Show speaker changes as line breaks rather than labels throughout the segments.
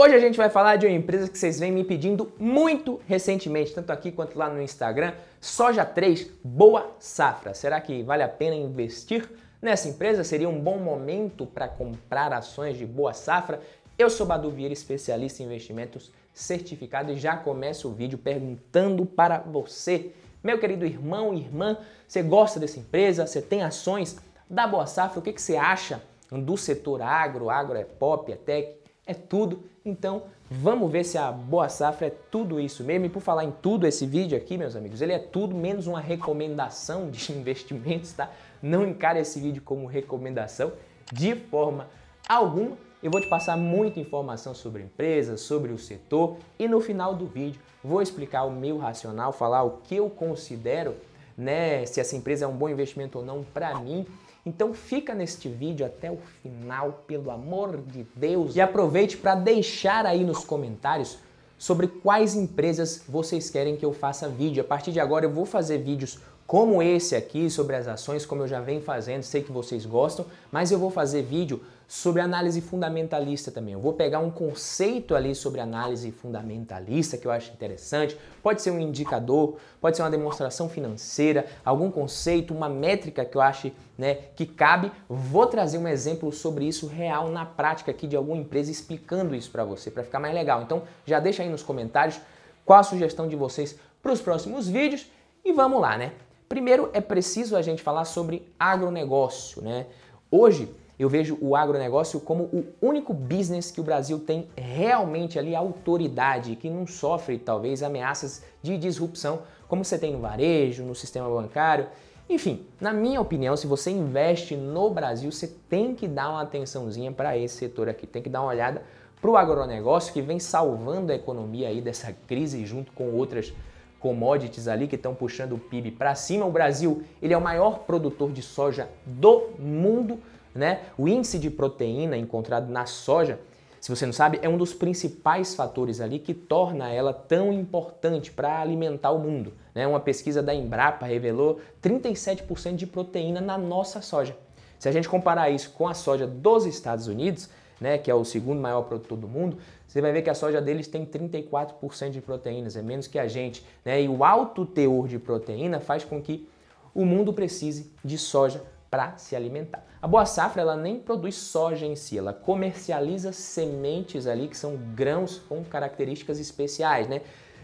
Hoje a gente vai falar de uma empresa que vocês vêm me pedindo muito recentemente, tanto aqui quanto lá no Instagram, Soja 3, boa safra. Será que vale a pena investir nessa empresa? Seria um bom momento para comprar ações de boa safra? Eu sou Badu Vieira, especialista em investimentos certificado e já começo o vídeo perguntando para você, meu querido irmão e irmã, você gosta dessa empresa? Você tem ações da Boa Safra? O que, que você acha do setor agro? Agro é pop, é tech, é tudo. Então, vamos ver se a Boa Safra é tudo isso mesmo. E por falar em tudo, esse vídeo aqui, meus amigos, ele é tudo menos uma recomendação de investimentos, tá? Não encare esse vídeo como recomendação de forma alguma. Eu vou te passar muita informação sobre a empresa, sobre o setor e no final do vídeo vou explicar o meu racional, falar o que eu considero, né, se essa empresa é um bom investimento ou não para mim então fica neste vídeo até o final, pelo amor de Deus, e aproveite para deixar aí nos comentários sobre quais empresas vocês querem que eu faça vídeo. A partir de agora eu vou fazer vídeos como esse aqui sobre as ações, como eu já venho fazendo, sei que vocês gostam, mas eu vou fazer vídeo sobre análise fundamentalista também. Eu vou pegar um conceito ali sobre análise fundamentalista que eu acho interessante. Pode ser um indicador, pode ser uma demonstração financeira, algum conceito, uma métrica que eu acho né, que cabe. Vou trazer um exemplo sobre isso real na prática aqui de alguma empresa explicando isso para você, para ficar mais legal. Então já deixa aí nos comentários qual a sugestão de vocês para os próximos vídeos e vamos lá, né? Primeiro é preciso a gente falar sobre agronegócio, né? Hoje eu vejo o agronegócio como o único business que o Brasil tem realmente ali autoridade, que não sofre talvez ameaças de disrupção como você tem no varejo, no sistema bancário. Enfim, na minha opinião, se você investe no Brasil, você tem que dar uma atençãozinha para esse setor aqui, tem que dar uma olhada para o agronegócio que vem salvando a economia aí dessa crise junto com outras commodities ali que estão puxando o PIB para cima. O Brasil ele é o maior produtor de soja do mundo, né? O índice de proteína encontrado na soja, se você não sabe, é um dos principais fatores ali que torna ela tão importante para alimentar o mundo. Né? Uma pesquisa da Embrapa revelou 37% de proteína na nossa soja. Se a gente comparar isso com a soja dos Estados Unidos, né, que é o segundo maior produtor do mundo, você vai ver que a soja deles tem 34% de proteínas, é menos que a gente. Né? E o alto teor de proteína faz com que o mundo precise de soja para se alimentar. A Boa Safra ela nem produz soja em si, ela comercializa sementes ali que são grãos com características especiais, né?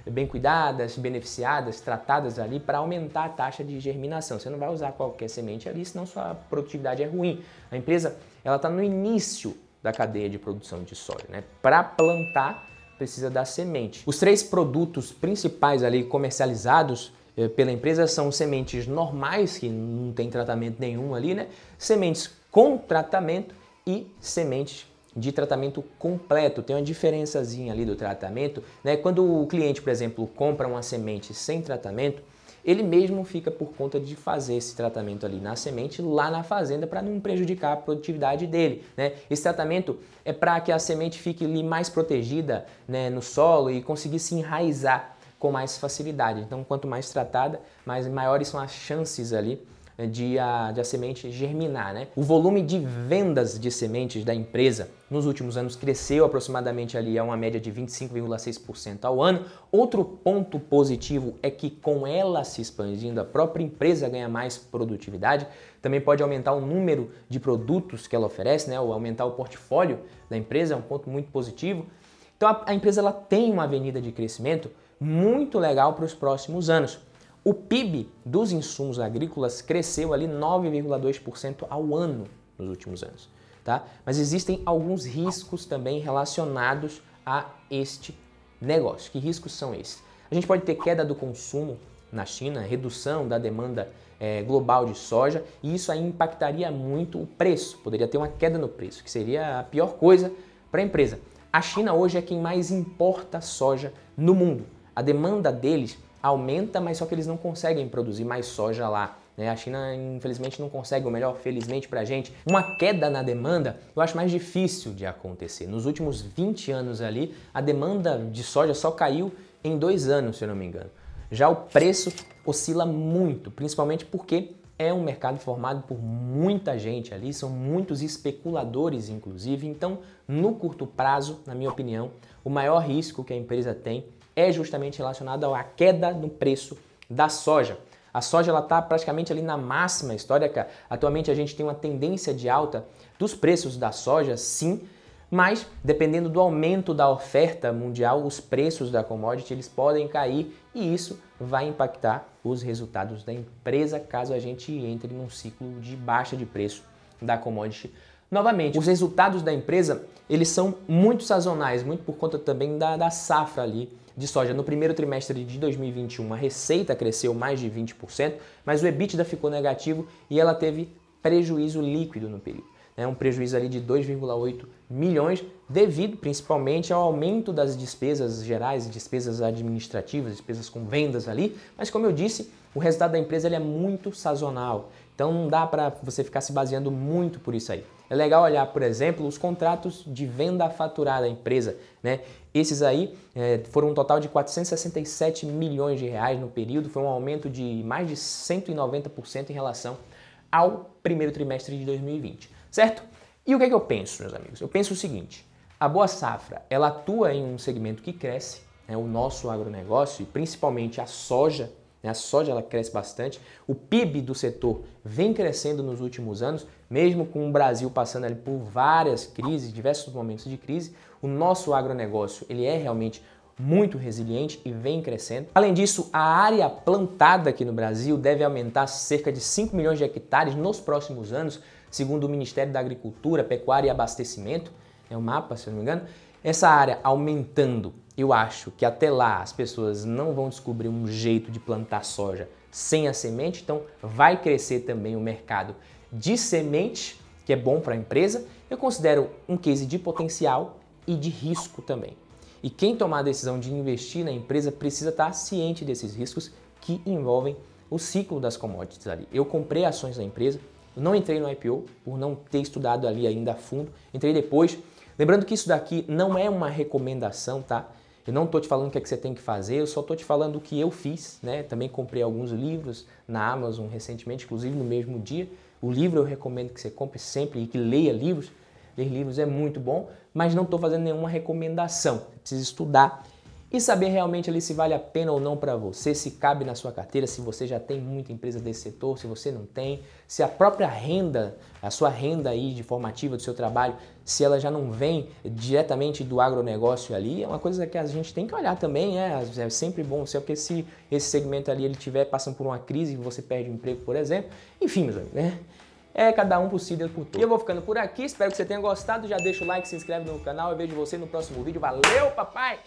bem cuidadas, beneficiadas, tratadas ali para aumentar a taxa de germinação. Você não vai usar qualquer semente ali, senão sua produtividade é ruim. A empresa ela está no início da cadeia de produção de soja. Né? Para plantar, precisa da semente. Os três produtos principais ali comercializados eh, pela empresa são sementes normais, que não tem tratamento nenhum ali, né? Sementes com tratamento e sementes de tratamento completo. Tem uma diferençazinha ali do tratamento, né? Quando o cliente, por exemplo, compra uma semente sem tratamento, ele mesmo fica por conta de fazer esse tratamento ali na semente, lá na fazenda, para não prejudicar a produtividade dele. Né? Esse tratamento é para que a semente fique ali mais protegida né, no solo e conseguir se enraizar com mais facilidade. Então, quanto mais tratada, mais maiores são as chances ali né, de a, de a semente germinar. Né? O volume de vendas de sementes da empresa nos últimos anos cresceu aproximadamente ali a uma média de 25,6% ao ano. Outro ponto positivo é que com ela se expandindo, a própria empresa ganha mais produtividade, também pode aumentar o número de produtos que ela oferece, né, ou aumentar o portfólio da empresa, é um ponto muito positivo. Então a, a empresa ela tem uma avenida de crescimento muito legal para os próximos anos. O PIB dos insumos agrícolas cresceu ali 9,2% ao ano nos últimos anos tá? Mas existem alguns riscos também relacionados a este negócio. Que riscos são esses? A gente pode ter queda do consumo na China, redução da demanda é, global de soja, e isso aí impactaria muito o preço. Poderia ter uma queda no preço, que seria a pior coisa para a empresa. A China hoje é quem mais importa soja no mundo. A demanda deles aumenta, mas só que eles não conseguem produzir mais soja lá. Né? A China, infelizmente, não consegue, ou melhor, felizmente para a gente, uma queda na demanda eu acho mais difícil de acontecer. Nos últimos 20 anos ali, a demanda de soja só caiu em dois anos, se eu não me engano. Já o preço oscila muito, principalmente porque é um mercado formado por muita gente ali, são muitos especuladores, inclusive. Então, no curto prazo, na minha opinião, o maior risco que a empresa tem é justamente relacionado à queda no preço da soja. A soja ela está praticamente ali na máxima histórica. Atualmente a gente tem uma tendência de alta dos preços da soja, sim, mas dependendo do aumento da oferta mundial, os preços da commodity eles podem cair e isso vai impactar os resultados da empresa caso a gente entre num ciclo de baixa de preço da commodity novamente. Os resultados da empresa eles são muito sazonais, muito por conta também da, da safra ali de soja no primeiro trimestre de 2021, a receita cresceu mais de 20%, mas o EBITDA ficou negativo e ela teve prejuízo líquido no período. Né? Um prejuízo ali de 2,8 milhões, devido principalmente ao aumento das despesas gerais, despesas administrativas, despesas com vendas ali, mas como eu disse, o resultado da empresa ele é muito sazonal. Então não dá para você ficar se baseando muito por isso aí. É legal olhar, por exemplo, os contratos de venda faturada da empresa. Né? Esses aí é, foram um total de 467 milhões de reais no período, foi um aumento de mais de 190% em relação ao primeiro trimestre de 2020, certo? E o que, é que eu penso, meus amigos? Eu penso o seguinte, a Boa Safra, ela atua em um segmento que cresce, né? o nosso agronegócio, e principalmente a soja, né? a soja ela cresce bastante, o PIB do setor vem crescendo nos últimos anos, mesmo com o Brasil passando ali por várias crises, diversos momentos de crise, o nosso agronegócio ele é realmente muito resiliente e vem crescendo. Além disso, a área plantada aqui no Brasil deve aumentar cerca de 5 milhões de hectares nos próximos anos, segundo o Ministério da Agricultura, Pecuária e Abastecimento, é o mapa, se eu não me engano. Essa área aumentando eu acho que até lá as pessoas não vão descobrir um jeito de plantar soja sem a semente, então vai crescer também o mercado de semente, que é bom para a empresa. Eu considero um case de potencial e de risco também. E quem tomar a decisão de investir na empresa precisa estar tá ciente desses riscos que envolvem o ciclo das commodities ali. Eu comprei ações da empresa, não entrei no IPO por não ter estudado ali ainda a fundo, entrei depois. Lembrando que isso daqui não é uma recomendação, tá? Eu não estou te falando o que, é que você tem que fazer, eu só estou te falando o que eu fiz. Né? Também comprei alguns livros na Amazon recentemente, inclusive no mesmo dia. O livro eu recomendo que você compre sempre e que leia livros. Ler livros é muito bom, mas não estou fazendo nenhuma recomendação. Você precisa estudar e saber realmente ali se vale a pena ou não para você, se cabe na sua carteira, se você já tem muita empresa desse setor, se você não tem, se a própria renda, a sua renda aí de formativa do seu trabalho, se ela já não vem diretamente do agronegócio ali, é uma coisa que a gente tem que olhar também, né? É sempre bom, porque se esse segmento ali ele tiver passando por uma crise e você perde o emprego, por exemplo, enfim, meus amigos, né? É cada um possível por tudo. E eu vou ficando por aqui, espero que você tenha gostado. Já deixa o like, se inscreve no canal. Eu vejo você no próximo vídeo. Valeu, papai!